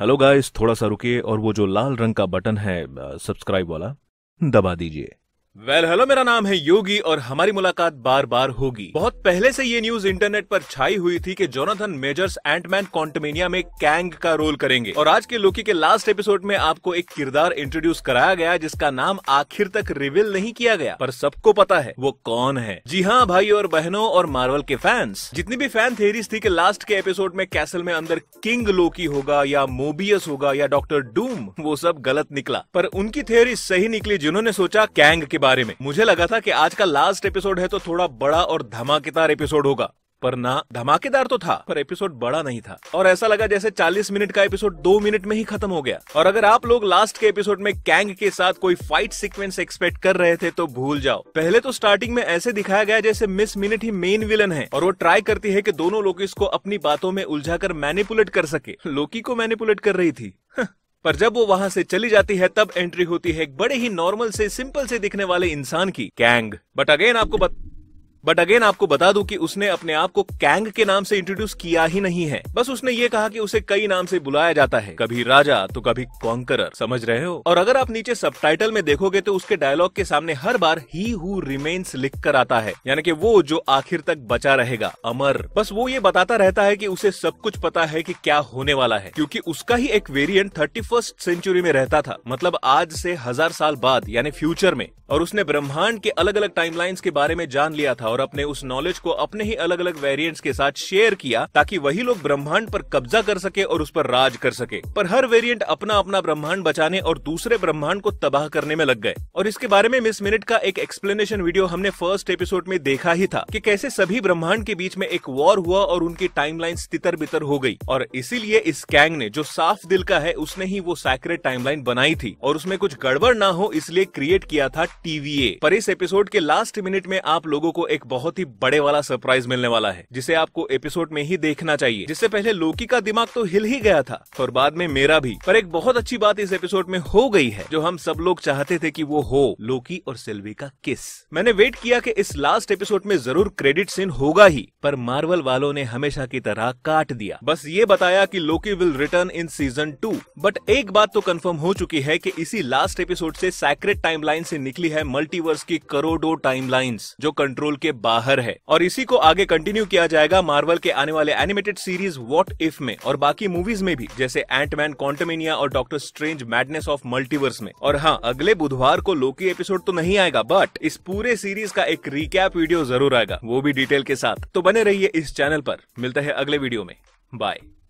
hello guys थोड़ा सा रुकिए और वो जो लाल रंग का बटन है सब्सक्राइब uh, वाला दबा दीजिए वेल well, हेलो मेरा नाम है योगी और हमारी मुलाकात बार बार होगी बहुत पहले से ये न्यूज इंटरनेट पर छाई हुई थी कि जोनाथन मेजर्स एंटमैन कॉन्टमेनिया में कैंग का रोल करेंगे और आज के लोकी के लास्ट एपिसोड में आपको एक किरदार इंट्रोड्यूस कराया गया जिसका नाम आखिर तक रिवील नहीं किया गया पर सबको पता है वो कौन है जी हाँ भाई और बहनों और मार्वल के फैंस जितनी भी फैन थेरीज थी की लास्ट के एपिसोड में कैसल में अंदर किंग लोकी होगा या मोबियस होगा या डॉक्टर डूम वो सब गलत निकला पर उनकी थेरी सही निकली जिन्होंने सोचा कैंग के बारे में मुझे लगा था कि आज का लास्ट एपिसोड है तो थोड़ा बड़ा और धमाकेदार एपिसोड होगा पर ना धमाकेदार तो था पर एपिसोड बड़ा नहीं था और ऐसा लगा जैसे 40 मिनट का एपिसोड दो मिनट में ही खत्म हो गया और अगर आप लोग लास्ट के एपिसोड में कैंग के साथ कोई फाइट सीक्वेंस एक्सपेक्ट कर रहे थे तो भूल जाओ पहले तो स्टार्टिंग में ऐसे दिखाया गया जैसे मिस मिनट ही मेन विलन है और वो ट्राई करती है की दोनों लोग इसको अपनी बातों में उलझा कर मैनिपुलेट कर सके लोकी को मैनिपुलेट कर रही थी पर जब वो वहाँ से चली जाती है तब एंट्री होती है एक बड़े ही नॉर्मल से सिंपल से दिखने वाले इंसान की कैंग बट अगेन आपको बता बट अगेन आपको बता दूं कि उसने अपने आप को कैंग के नाम से इंट्रोड्यूस किया ही नहीं है बस उसने ये कहा कि उसे कई नाम से बुलाया जाता है कभी राजा तो कभी कॉन्करर समझ रहे हो और अगर आप नीचे सब में देखोगे तो उसके डायलॉग के सामने हर बार ही हु रिमेन्स लिख कर आता है यानी कि वो जो आखिर तक बचा रहेगा अमर बस वो ये बताता रहता है की उसे सब कुछ पता है की क्या होने वाला है क्यूँकी उसका ही एक वेरियंट थर्टी फर्स्ट सेंचुरी में रहता था मतलब आज से हजार साल बाद यानी फ्यूचर में और उसने ब्रह्मांड के अलग अलग टाइमलाइंस के बारे में जान लिया था और अपने उस नॉलेज को अपने ही अलग अलग वेरिएंट्स के साथ शेयर किया ताकि वही लोग ब्रह्मांड पर कब्जा कर सके और उस पर राज कर सके पर हर वेरिएंट अपना अपना ब्रह्मांड बचाने और दूसरे ब्रह्मांड को तबाह करने में लग गए और इसके बारे में मिस मिनट का एक एक्सप्लेनेशन वीडियो हमने फर्स्ट एपिसोड में देखा ही था कि कैसे सभी ब्रह्मांड के बीच में एक वॉर हुआ और उनकी टाइमलाइन तितर बितर हो गई और इसीलिए इस कैंग ने जो साफ दिल का है उसने ही वो सैक्रेट टाइमलाइन बनाई थी और उसमें कुछ गड़बड़ ना हो इसलिए क्रिएट किया था टीवीए पर इस एपिसोड के लास्ट मिनट में आप लोगों को एक एक बहुत ही बड़े वाला सरप्राइज मिलने वाला है जिसे आपको एपिसोड में ही देखना चाहिए जिससे पहले लोकी का दिमाग तो हिल ही गया था और बाद में मेरा भी पर एक बहुत अच्छी बात इस एपिसोड में हो गई है जो हम सब लोग चाहते थे कि वो हो लोकी और सिल्वी का किस मैंने वेट किया कि इस लास्ट एपिसोड में जरूर क्रेडिट सीन होगा ही पर मार्वल वालों ने हमेशा की तरह काट दिया बस ये बताया की Loki will return in season two but एक बात तो कंफर्म हो चुकी है कि इसी लास्ट एपिसोड से सैक्रेट टाइमलाइन से निकली है मल्टीवर्स की करोड़ों टाइमलाइंस जो कंट्रोल के बाहर है और इसी को आगे कंटिन्यू किया जाएगा मार्वल के आने वाले एनिमेटेड सीरीज वॉट इफ में और बाकी मूवीज में भी जैसे एंट मैन कॉन्टमिनिया और doctor strange madness of multiverse में और हाँ अगले बुधवार को लोकी एपिसोड तो नहीं आएगा बट इस पूरे सीरीज का एक रिकैप वीडियो जरूर आएगा वो भी डिटेल के साथ तो बने रहिए इस चैनल पर मिलता है अगले वीडियो में बाय